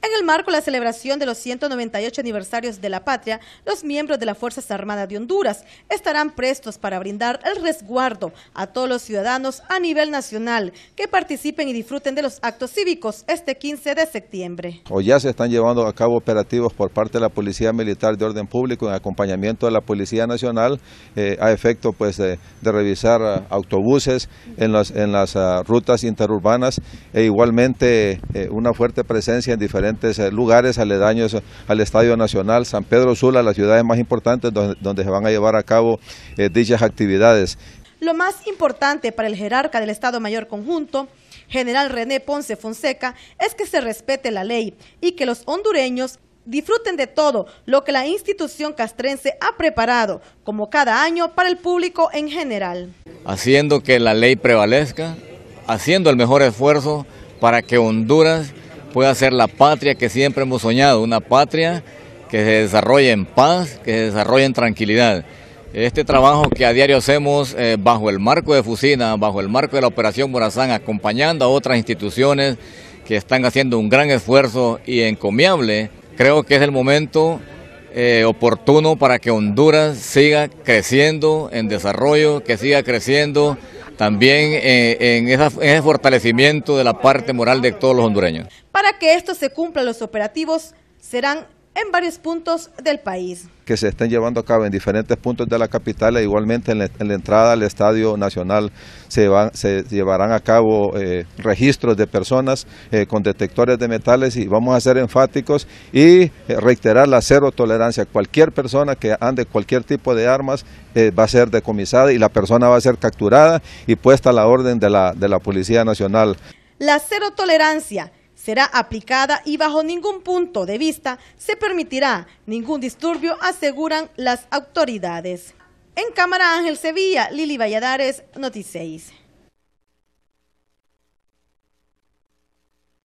En el marco de la celebración de los 198 aniversarios de la patria, los miembros de las Fuerzas Armadas de Honduras estarán prestos para brindar el resguardo a todos los ciudadanos a nivel nacional que participen y disfruten de los actos cívicos este 15 de septiembre. Hoy ya se están llevando a cabo operativos por parte de la Policía Militar de Orden Público en acompañamiento de la Policía Nacional eh, a efecto pues, de, revisar eh, autobuses en las, en las ah, rutas interurbanas e igualmente eh, una fuerte presencia en diferentes eh, lugares aledaños al Estadio Nacional, San Pedro Sula, las ciudades más importantes donde, se van a llevar a cabo eh, dichas actividades. Lo más importante para el jerarca del Estado Mayor Conjunto, general René Ponce Fonseca, es que se respete la ley y que los hondureños disfruten de todo lo que la institución castrense ha preparado, como cada año, para el público en general. Haciendo que la ley prevalezca, haciendo el mejor esfuerzo para que Honduras pueda ser la patria que siempre hemos soñado, una patria que se desarrolle en paz, que se desarrolle en tranquilidad. Este trabajo que a diario hacemos eh, bajo el marco de Fusina, bajo el marco de la Operación Morazán, acompañando a otras instituciones que están haciendo un gran esfuerzo y encomiable, creo que es el momento eh, oportuno para que Honduras siga creciendo en desarrollo, que siga creciendo también eh, en, en ese fortalecimiento de la parte moral de todos los hondureños. Para que esto se cumpla, los operativos serán en varios puntos del país. Que se estén llevando a cabo en diferentes puntos de la capital e igualmente en la, entrada al Estadio Nacional se, van, se llevarán a cabo eh, registros de personas eh, con detectores de metales y vamos a ser enfáticos y eh, reiterar la cero tolerancia. Cualquier persona que ande cualquier tipo de armas va a ser decomisada y la persona va a ser capturada y puesta a la orden de la, de la Policía Nacional. La cero tolerancia será aplicada y bajo ningún punto de vista se permitirá ningún disturbio, aseguran las autoridades. En cámara Ángel Sevilla, Lili Valladares, Noticéis.